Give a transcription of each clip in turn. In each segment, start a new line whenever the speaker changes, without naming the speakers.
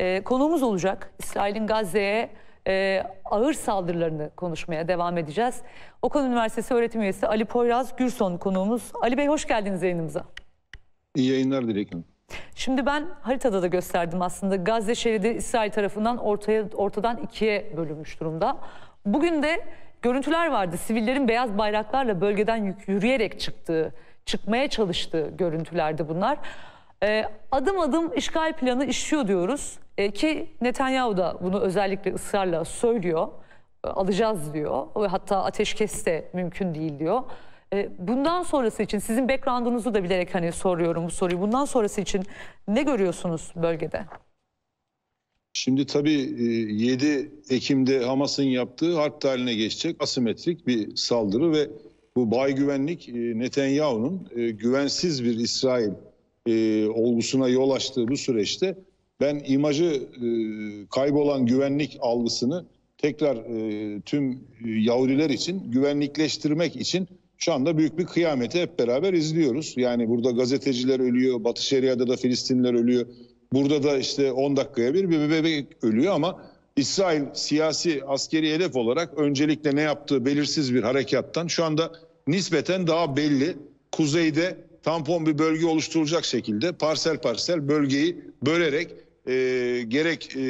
E, konuğumuz olacak. İsrail'in Gazze'ye e, ağır saldırılarını konuşmaya devam edeceğiz. Okan Üniversitesi öğretim üyesi Ali Poyraz Gürson konuğumuz. Ali Bey hoş geldiniz yayınımıza.
İyi yayınlar Dilek
Şimdi ben haritada da gösterdim aslında. Gazze şeridi İsrail tarafından ortaya ortadan ikiye bölünmüş durumda. Bugün de görüntüler vardı. Sivillerin beyaz bayraklarla bölgeden yürüyerek çıktığı, çıkmaya çalıştığı görüntülerdi bunlar. E, adım adım işgal planı işliyor diyoruz e, ki Netanyahu da bunu özellikle ısrarla söylüyor. E, alacağız diyor. ve Hatta ateşkes de mümkün değil diyor. E, bundan sonrası için sizin background'unuzu da bilerek hani soruyorum bu soruyu. Bundan sonrası için ne görüyorsunuz bölgede?
Şimdi tabii 7 e, Ekim'de Hamas'ın yaptığı harp tarihine geçecek asimetrik bir saldırı ve bu bay güvenlik e, Netanyahu'nun e, güvensiz bir İsrail e, olgusuna yol açtığı bu süreçte ben imajı e, kaybolan güvenlik algısını tekrar e, tüm Yahudiler için güvenlikleştirmek için şu anda büyük bir kıyameti hep beraber izliyoruz. Yani burada gazeteciler ölüyor, Batı Şeria'da da Filistinler ölüyor. Burada da işte 10 dakikaya bir bir bebek ölüyor ama İsrail siyasi askeri hedef olarak öncelikle ne yaptığı belirsiz bir harekattan şu anda nispeten daha belli. Kuzeyde tampon bir bölge oluşturulacak şekilde parsel parsel bölgeyi bölerek e, gerek e,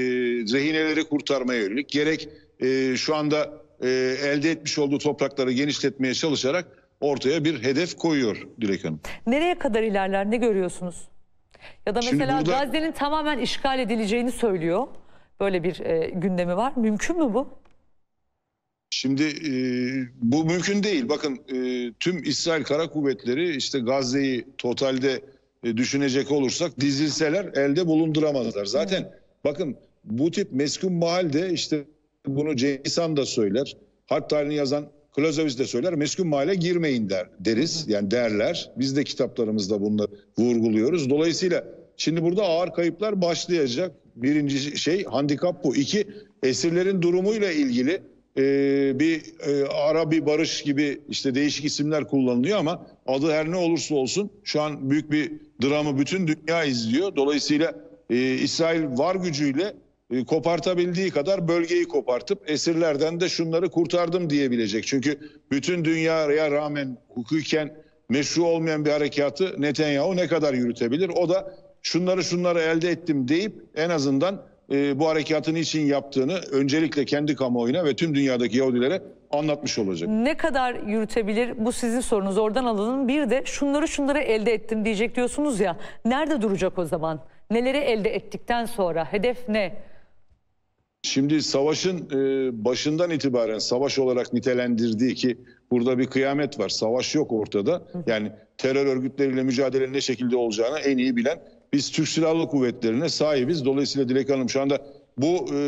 rehineleri kurtarmaya yönelik gerek e, şu anda e, elde etmiş olduğu toprakları genişletmeye çalışarak ortaya bir hedef koyuyor Dilek Hanım.
Nereye kadar ilerler ne görüyorsunuz? Ya da mesela burada... Gazze'nin tamamen işgal edileceğini söylüyor. Böyle bir e, gündemi var. Mümkün mü bu?
Şimdi e, bu mümkün değil. Bakın e, tüm İsrail Kara Kuvvetleri işte Gazze'yi totalde e, düşünecek olursak dizilseler elde bulunduramazlar. Zaten bakın bu tip meskun mahalde işte bunu Cengiz da söyler. Harp tarihini yazan Clausewitz de söyler. Meskun mahalle girmeyin der, deriz. Yani derler. Biz de kitaplarımızda bunu vurguluyoruz. Dolayısıyla şimdi burada ağır kayıplar başlayacak. Birinci şey handikap bu. İki esirlerin durumuyla ilgili e, bir e, Arabi Barış gibi işte değişik isimler kullanılıyor ama adı her ne olursa olsun şu an büyük bir dramı bütün dünya izliyor. Dolayısıyla e, İsrail var gücüyle e, kopartabildiği kadar bölgeyi kopartıp esirlerden de şunları kurtardım diyebilecek. Çünkü bütün dünyaya rağmen hukuken meşru olmayan bir harekatı Netanyahu ne kadar yürütebilir? O da şunları şunları elde ettim deyip en azından e, bu harekatın için yaptığını öncelikle kendi kamuoyuna ve tüm dünyadaki Yahudilere anlatmış olacak.
Ne kadar yürütebilir bu sizin sorunuz oradan alalım. Bir de şunları şunları elde ettim diyecek diyorsunuz ya. Nerede duracak o zaman? Neleri elde ettikten sonra? Hedef ne?
Şimdi savaşın e, başından itibaren savaş olarak nitelendirdiği ki burada bir kıyamet var. Savaş yok ortada. Yani terör örgütleriyle mücadelenin ne şekilde olacağını en iyi bilen biz Türk Silahlı Kuvvetleri'ne sahibiz. Dolayısıyla Dilek Hanım şu anda bu e,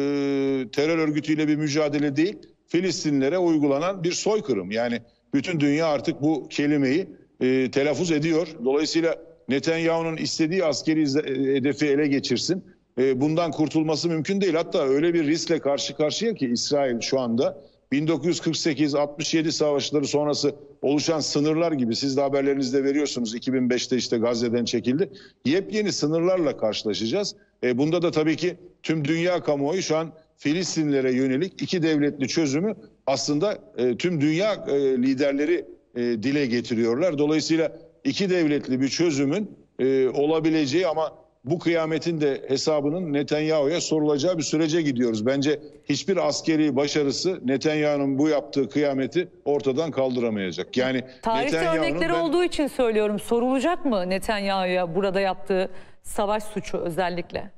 terör örgütüyle bir mücadele değil, Filistinlere uygulanan bir soykırım. Yani bütün dünya artık bu kelimeyi e, telaffuz ediyor. Dolayısıyla Netanyahu'nun istediği askeri e, hedefi ele geçirsin. E, bundan kurtulması mümkün değil. Hatta öyle bir riskle karşı karşıya ki İsrail şu anda 1948-67 savaşları sonrası oluşan sınırlar gibi siz de haberlerinizde veriyorsunuz 2005'te işte Gazze'den çekildi. Yepyeni sınırlarla karşılaşacağız. E, bunda da tabii ki tüm dünya kamuoyu şu an Filistinlere yönelik iki devletli çözümü aslında e, tüm dünya e, liderleri e, dile getiriyorlar. Dolayısıyla iki devletli bir çözümün e, olabileceği ama bu kıyametin de hesabının Netanyahu'ya sorulacağı bir sürece gidiyoruz. Bence hiçbir askeri başarısı Netanyahu'nun bu yaptığı kıyameti ortadan kaldıramayacak. Yani tarihte örnekleri ben...
olduğu için söylüyorum. Sorulacak mı Netanyahu'ya burada yaptığı savaş suçu özellikle?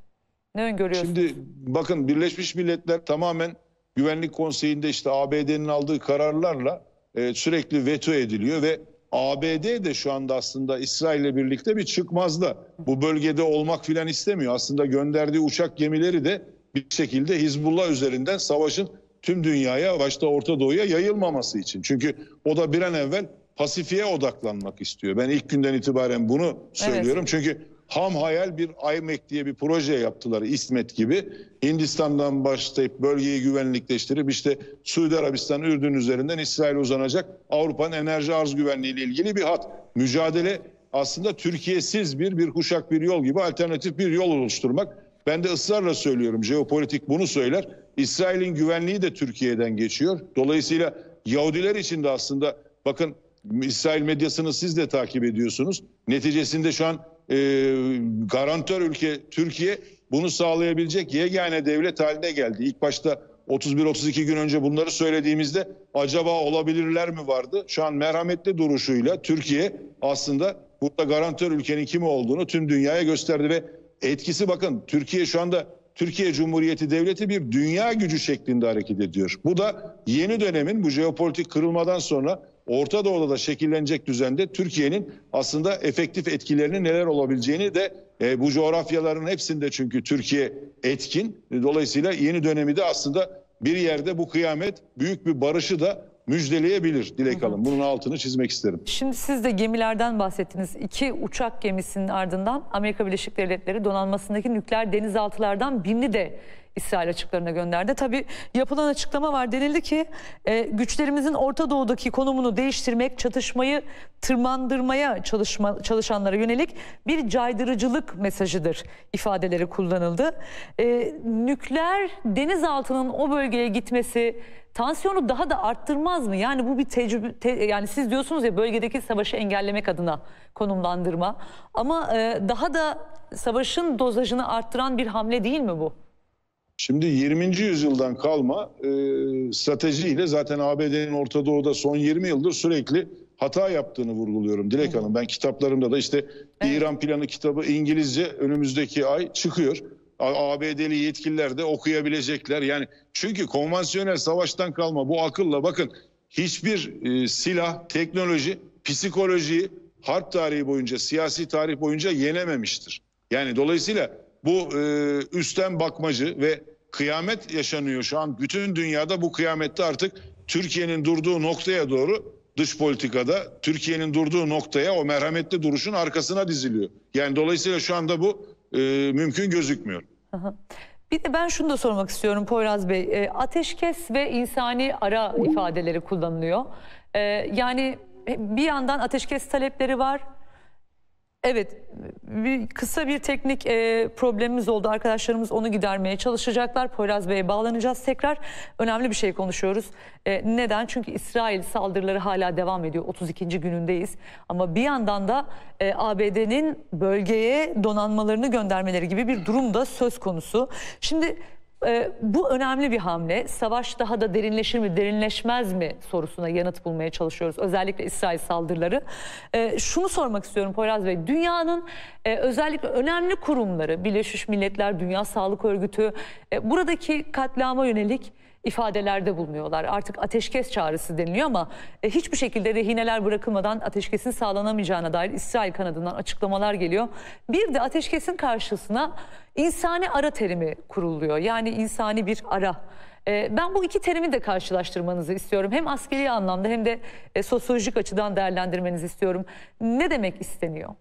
Ne öngörüyorsunuz? Şimdi bakın Birleşmiş Milletler tamamen Güvenlik Konseyi'nde işte ABD'nin aldığı kararlarla e, sürekli veto ediliyor ve ABD de şu anda aslında İsrail'le birlikte bir çıkmazda. Bu bölgede olmak filan istemiyor. Aslında gönderdiği uçak gemileri de bir şekilde Hizbullah üzerinden savaşın tüm dünyaya başta Orta Doğu'ya yayılmaması için. Çünkü o da bir an evvel Pasifik'e odaklanmak istiyor. Ben ilk günden itibaren bunu söylüyorum. Evet. Çünkü ham hayal bir IMEC diye bir proje yaptılar İsmet gibi. Hindistan'dan başlayıp bölgeyi güvenlikleştirip işte Suudi Arabistan, Ürdün üzerinden İsrail uzanacak Avrupa'nın enerji arz güvenliği ile ilgili bir hat. Mücadele aslında Türkiye'siz bir bir kuşak bir yol gibi alternatif bir yol oluşturmak. Ben de ısrarla söylüyorum jeopolitik bunu söyler. İsrail'in güvenliği de Türkiye'den geçiyor. Dolayısıyla Yahudiler için de aslında bakın İsrail medyasını siz de takip ediyorsunuz. Neticesinde şu an e, garantör ülke Türkiye bunu sağlayabilecek yegane devlet haline geldi. İlk başta 31-32 gün önce bunları söylediğimizde acaba olabilirler mi vardı? Şu an merhametli duruşuyla Türkiye aslında burada garantör ülkenin kimi olduğunu tüm dünyaya gösterdi ve etkisi bakın Türkiye şu anda Türkiye Cumhuriyeti Devleti bir dünya gücü şeklinde hareket ediyor. Bu da yeni dönemin bu jeopolitik kırılmadan sonra Orta Doğu'da da şekillenecek düzende Türkiye'nin aslında efektif etkilerinin neler olabileceğini de e, bu coğrafyaların hepsinde çünkü Türkiye etkin. Dolayısıyla yeni dönemi de aslında bir yerde bu kıyamet büyük bir barışı da müjdeleyebilir Dilek Hanım. Bunun altını çizmek isterim. Şimdi
siz de gemilerden bahsettiniz. İki uçak gemisinin ardından Amerika Birleşik Devletleri donanmasındaki nükleer denizaltılardan birini de İsrail açıklarına gönderdi. Tabi yapılan açıklama var denildi ki e, güçlerimizin Orta Doğu'daki konumunu değiştirmek, çatışmayı tırmandırmaya çalışma, çalışanlara yönelik bir caydırıcılık mesajıdır ifadeleri kullanıldı. E, nükleer denizaltının o bölgeye gitmesi tansiyonu daha da arttırmaz mı? Yani bu bir tecrübe te, yani siz diyorsunuz ya bölgedeki savaşı engellemek adına konumlandırma ama e, daha da savaşın dozajını arttıran bir hamle değil
mi bu? Şimdi 20. yüzyıldan kalma e, stratejiyle zaten ABD'nin Orta Doğu'da son 20 yıldır sürekli hata yaptığını vurguluyorum Dilek Hanım. Ben kitaplarımda da işte evet. İran planı kitabı İngilizce önümüzdeki ay çıkıyor. ABD'li yetkililer de okuyabilecekler. Yani çünkü konvansiyonel savaştan kalma bu akılla bakın hiçbir e, silah, teknoloji, psikolojiyi harp tarihi boyunca, siyasi tarih boyunca yenememiştir. Yani dolayısıyla bu e, üstten bakmacı ve kıyamet yaşanıyor şu an. Bütün dünyada bu kıyamette artık Türkiye'nin durduğu noktaya doğru dış politikada Türkiye'nin durduğu noktaya o merhametli duruşun arkasına diziliyor. Yani dolayısıyla şu anda bu e, mümkün gözükmüyor.
Bir de ben şunu da sormak istiyorum Poyraz Bey. E, ateşkes ve insani ara ifadeleri kullanılıyor. E, yani bir yandan ateşkes talepleri var. Evet, bir, kısa bir teknik e, problemimiz oldu. Arkadaşlarımız onu gidermeye çalışacaklar. Poyraz Bey'e bağlanacağız tekrar. Önemli bir şey konuşuyoruz. E, neden? Çünkü İsrail saldırıları hala devam ediyor. 32. günündeyiz. Ama bir yandan da e, ABD'nin bölgeye donanmalarını göndermeleri gibi bir durum da söz konusu. Şimdi e, bu önemli bir hamle. Savaş daha da derinleşir mi, derinleşmez mi sorusuna yanıt bulmaya çalışıyoruz. Özellikle İsrail saldırıları. E, şunu sormak istiyorum Poyraz Bey. Dünyanın e, özellikle önemli kurumları, Birleşmiş Milletler, Dünya Sağlık Örgütü, e, buradaki katlama yönelik ifadelerde bulunuyorlar. Artık ateşkes çağrısı deniliyor ama e, hiçbir şekilde rehineler bırakılmadan ateşkesin sağlanamayacağına dair İsrail kanadından açıklamalar geliyor. Bir de ateşkesin karşısına insani ara terimi kuruluyor. Yani insani bir ara. E, ben bu iki terimi de karşılaştırmanızı istiyorum. Hem askeri anlamda hem de e, sosyolojik açıdan değerlendirmenizi istiyorum. Ne demek isteniyor?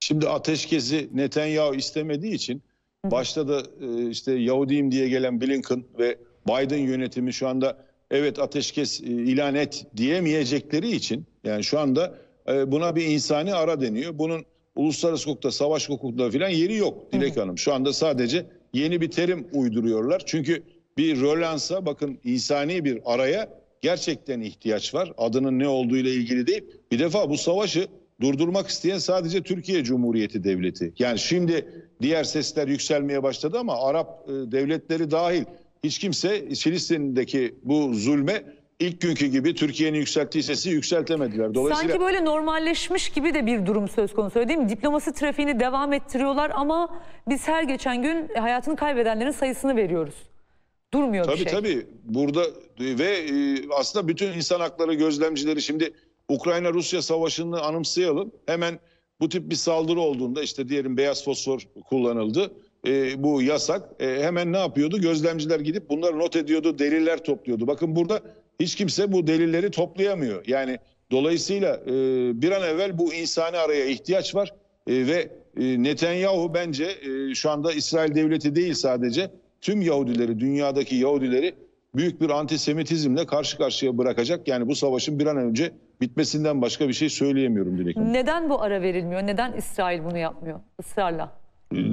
Şimdi ateşkesi Netanyahu istemediği için Başta da e, işte Yahudiyim diye gelen Blinken ve Biden yönetimi şu anda evet ateşkes e, ilan et diyemeyecekleri için yani şu anda e, buna bir insani ara deniyor. Bunun uluslararası hukukta, savaş hukukunda filan yeri yok Dilek Hanım. Şu anda sadece yeni bir terim uyduruyorlar. Çünkü bir rölansa bakın insani bir araya gerçekten ihtiyaç var. Adının ne olduğuyla ilgili değil. Bir defa bu savaşı Durdurmak isteyen sadece Türkiye Cumhuriyeti Devleti. Yani şimdi diğer sesler yükselmeye başladı ama Arap e, devletleri dahil hiç kimse Filistin'deki bu zulme ilk günkü gibi Türkiye'nin yükselttiği sesi yükseltemediler. Dolayısıyla... Sanki
böyle normalleşmiş gibi de bir durum söz konusu değil mi? Diplomasi trafiğini devam ettiriyorlar ama biz her geçen gün e, hayatını kaybedenlerin sayısını veriyoruz. Durmuyor tabii, bir şey. Tabii
tabii. Burada ve e, aslında bütün insan hakları gözlemcileri şimdi Ukrayna-Rusya savaşını anımsayalım. Hemen bu tip bir saldırı olduğunda işte diyelim beyaz fosfor kullanıldı. E, bu yasak. E, hemen ne yapıyordu? Gözlemciler gidip bunları not ediyordu, deliller topluyordu. Bakın burada hiç kimse bu delilleri toplayamıyor. Yani dolayısıyla e, bir an evvel bu insani araya ihtiyaç var e, ve e, Netanyahu bence e, şu anda İsrail devleti değil sadece tüm Yahudileri, dünyadaki Yahudileri büyük bir antisemitizmle karşı karşıya bırakacak. Yani bu savaşın bir an önce bitmesinden başka bir şey söyleyemiyorum Dilek Hanım.
Neden bu ara verilmiyor? Neden İsrail bunu yapmıyor ısrarla?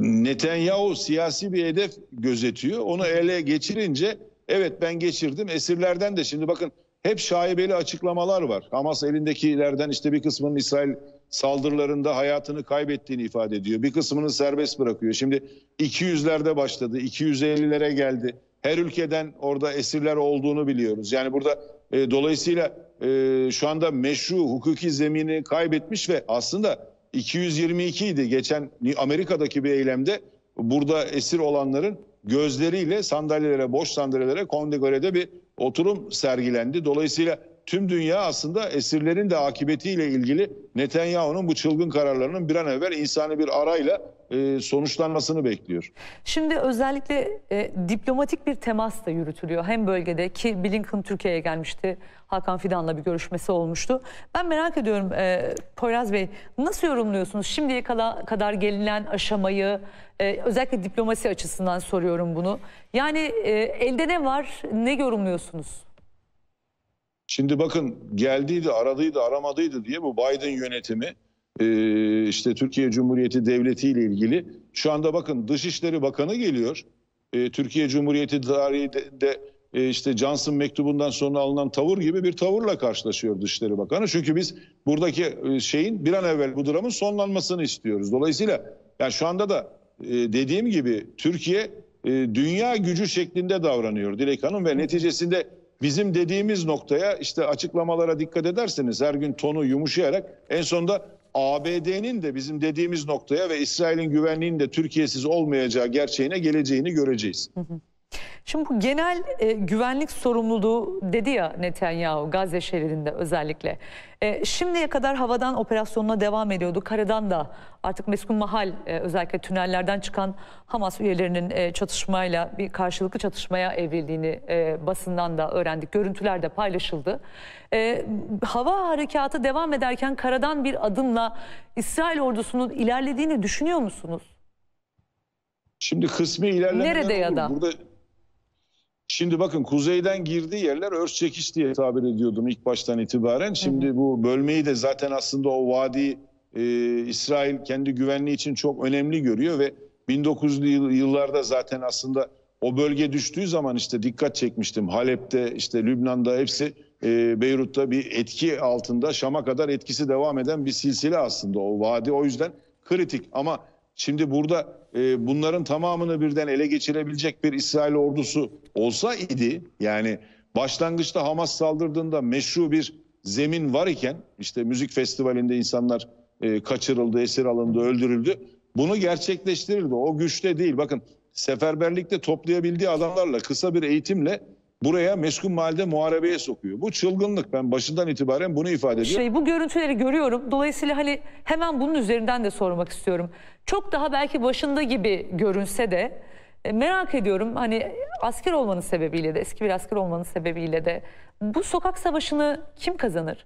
Netanyahu siyasi bir hedef gözetiyor. Onu ele geçirince evet ben geçirdim esirlerden de şimdi bakın hep şaibeli açıklamalar var. Hamas elindekilerden işte bir kısmının İsrail saldırılarında hayatını kaybettiğini ifade ediyor. Bir kısmını serbest bırakıyor. Şimdi 200'lerde başladı, 250'lere geldi. Her ülkeden orada esirler olduğunu biliyoruz. Yani burada e, dolayısıyla e, şu anda meşru hukuki zemini kaybetmiş ve aslında 222 idi geçen Amerika'daki bir eylemde burada esir olanların gözleriyle sandalyelere, boş sandalyelere Kondegore'de bir oturum sergilendi. Dolayısıyla tüm dünya aslında esirlerin de akıbetiyle ilgili Netanyahu'nun bu çılgın kararlarının bir an evvel insani bir arayla e, sonuçlanmasını bekliyor.
Şimdi özellikle e, diplomatik bir temas da yürütülüyor. Hem bölgede ki Blinken Türkiye'ye gelmişti. Hakan Fidan'la bir görüşmesi olmuştu. Ben merak ediyorum e, Poyraz Bey nasıl yorumluyorsunuz? Şimdiye kadar, kadar gelinen aşamayı e, özellikle diplomasi açısından soruyorum bunu. Yani e, elde ne var ne yorumluyorsunuz?
Şimdi bakın geldiydi aradıydı aramadıydı diye bu Biden yönetimi e, işte Türkiye Cumhuriyeti Devleti ile ilgili şu anda bakın Dışişleri Bakanı geliyor. Ee, Türkiye Cumhuriyeti tarihi de, e, işte Johnson mektubundan sonra alınan tavır gibi bir tavırla karşılaşıyor Dışişleri Bakanı. Çünkü biz buradaki e, şeyin bir an evvel bu dramın sonlanmasını istiyoruz. Dolayısıyla yani şu anda da e, dediğim gibi Türkiye dünya gücü şeklinde davranıyor Dilek Hanım ve neticesinde bizim dediğimiz noktaya işte açıklamalara dikkat ederseniz her gün tonu yumuşayarak en sonunda ABD'nin de bizim dediğimiz noktaya ve İsrail'in güvenliğinin de Türkiye'siz olmayacağı gerçeğine geleceğini göreceğiz. Hı hı.
Şimdi bu genel e, güvenlik sorumluluğu dedi ya Netanyahu Gazze şeridinde özellikle. E, şimdiye kadar havadan operasyonuna devam ediyordu. Karadan da artık meskun mahal e, özellikle tünellerden çıkan Hamas üyelerinin e, çatışmayla bir karşılıklı çatışmaya evrildiğini e, basından da öğrendik. Görüntüler de paylaşıldı. E, hava harekatı devam ederken karadan bir adımla İsrail ordusunun ilerlediğini düşünüyor musunuz?
Şimdi kısmi ilerleme Nerede ya da? Burada Şimdi bakın kuzeyden girdiği yerler örs çekiş diye tabir ediyordum ilk baştan itibaren. Şimdi hı hı. bu bölmeyi de zaten aslında o vadi e, İsrail kendi güvenliği için çok önemli görüyor ve 1900'lü yıllarda zaten aslında o bölge düştüğü zaman işte dikkat çekmiştim. Halep'te işte Lübnan'da hepsi e, Beyrut'ta bir etki altında Şam'a kadar etkisi devam eden bir silsile aslında o vadi. O yüzden kritik ama Şimdi burada e, bunların tamamını birden ele geçirebilecek bir İsrail ordusu olsa idi yani başlangıçta Hamas saldırdığında meşru bir zemin var iken işte müzik festivalinde insanlar e, kaçırıldı, esir alındı, öldürüldü. Bunu gerçekleştirirdi. O güçte değil. Bakın seferberlikte toplayabildiği adamlarla kısa bir eğitimle buraya meskun mahallede muharebeye sokuyor. Bu çılgınlık. Ben başından itibaren bunu ifade ediyorum. Şey,
bu görüntüleri görüyorum. Dolayısıyla hani hemen bunun üzerinden de sormak istiyorum. Çok daha belki başında gibi görünse de e, merak ediyorum hani asker olmanın sebebiyle de eski bir asker olmanın sebebiyle de bu sokak savaşını kim kazanır?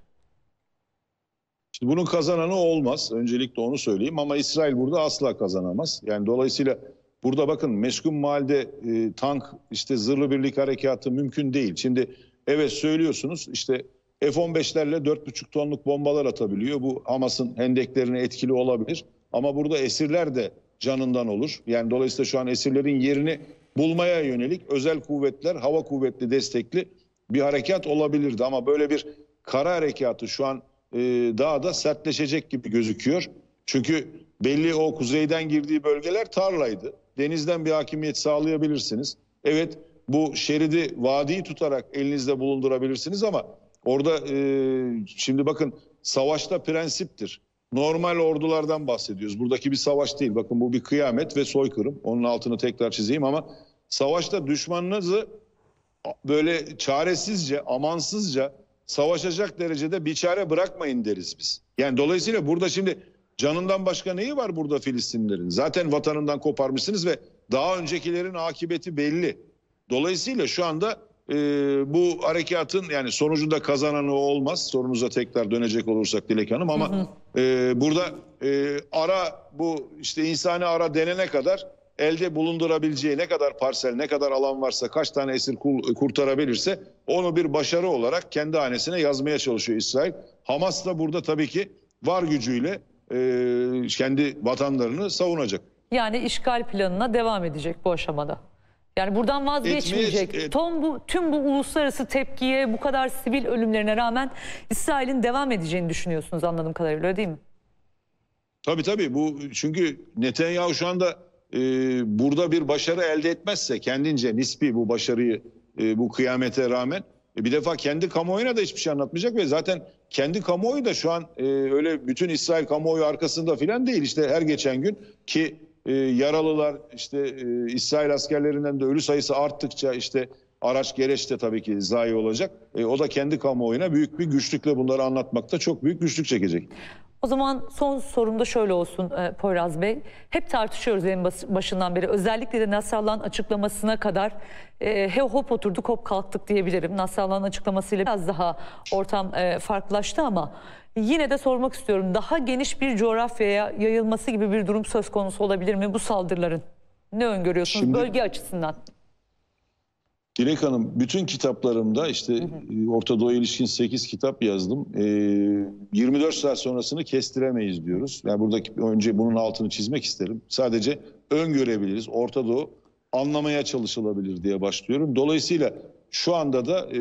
Şimdi bunun kazananı olmaz. Öncelikle onu söyleyeyim ama İsrail burada asla kazanamaz. Yani dolayısıyla Burada bakın meskun mahalde e, tank işte zırhlı birlik harekatı mümkün değil. Şimdi evet söylüyorsunuz işte F-15'lerle 4,5 tonluk bombalar atabiliyor. Bu Hamas'ın hendeklerine etkili olabilir. Ama burada esirler de canından olur. Yani dolayısıyla şu an esirlerin yerini bulmaya yönelik özel kuvvetler, hava kuvvetli destekli bir harekat olabilirdi. Ama böyle bir kara harekatı şu an e, daha da sertleşecek gibi gözüküyor. Çünkü belli o kuzeyden girdiği bölgeler tarlaydı denizden bir hakimiyet sağlayabilirsiniz. Evet bu şeridi vadiyi tutarak elinizde bulundurabilirsiniz ama orada e, şimdi bakın savaşta prensiptir. Normal ordulardan bahsediyoruz. Buradaki bir savaş değil. Bakın bu bir kıyamet ve soykırım. Onun altını tekrar çizeyim ama savaşta düşmanınızı böyle çaresizce, amansızca savaşacak derecede bir çare bırakmayın deriz biz. Yani dolayısıyla burada şimdi Canından başka neyi var burada Filistinlerin? Zaten vatanından koparmışsınız ve daha öncekilerin akıbeti belli. Dolayısıyla şu anda e, bu harekatın yani sonucunda kazananı olmaz. Sorumuza tekrar dönecek olursak Dilek Hanım ama hı hı. E, burada e, ara bu işte insani ara denene kadar elde bulundurabileceği ne kadar parsel, ne kadar alan varsa, kaç tane esir kurtarabilirse onu bir başarı olarak kendi hanesine yazmaya çalışıyor İsrail. Hamas da burada tabii ki var gücüyle e, kendi vatanlarını savunacak.
Yani işgal planına devam edecek bu aşamada. Yani buradan vazgeçmeyecek. Etmeye, et... Tom bu, tüm bu uluslararası tepkiye, bu kadar sivil ölümlerine rağmen İsrail'in devam edeceğini düşünüyorsunuz anladığım kadarıyla değil mi?
Tabii tabii. Bu, çünkü Netanyahu şu anda e, burada bir başarı elde etmezse kendince nispi bu başarıyı e, bu kıyamete rağmen e, bir defa kendi kamuoyuna da hiçbir şey anlatmayacak ve zaten kendi kamuoyu da şu an e, öyle bütün İsrail kamuoyu arkasında filan değil. İşte her geçen gün ki e, yaralılar işte e, İsrail askerlerinden de ölü sayısı arttıkça işte araç gereç de tabii ki zayi olacak. E, o da kendi kamuoyuna büyük bir güçlükle bunları anlatmakta çok büyük güçlük çekecek.
O zaman son sorum da şöyle olsun e, Poyraz Bey. Hep tartışıyoruz en başından beri. Özellikle de Nasrallah'ın açıklamasına kadar e, he hop oturduk hop kalktık diyebilirim. Nasrallah'ın açıklamasıyla biraz daha ortam e, farklılaştı ama yine de sormak istiyorum. Daha geniş bir coğrafyaya yayılması gibi bir durum söz konusu olabilir mi bu saldırıların? Ne öngörüyorsunuz Şimdi, bölge açısından?
Dilek Hanım bütün kitaplarımda işte hı hı. E, Orta Doğu ilişkin 8 kitap yazdım. E, 24 saat sonrasını kestiremeyiz diyoruz. Yani buradaki önce bunun altını çizmek isterim. Sadece öngörebiliriz. Orta Doğu anlamaya çalışılabilir diye başlıyorum. Dolayısıyla şu anda da e,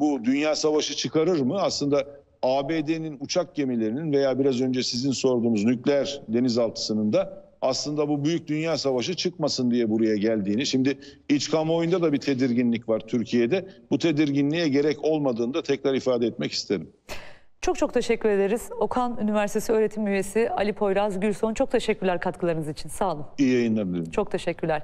bu dünya savaşı çıkarır mı? Aslında ABD'nin uçak gemilerinin veya biraz önce sizin sorduğunuz nükleer denizaltısının da aslında bu büyük dünya savaşı çıkmasın diye buraya geldiğini. Şimdi iç kamuoyunda da bir tedirginlik var Türkiye'de. Bu tedirginliğe gerek olmadığını da tekrar ifade etmek isterim.
Çok çok teşekkür ederiz. Okan Üniversitesi öğretim üyesi Ali Poyraz Gülson çok teşekkürler katkılarınız için. Sağ olun.
İyi yayınlar dilerim.
Çok teşekkürler.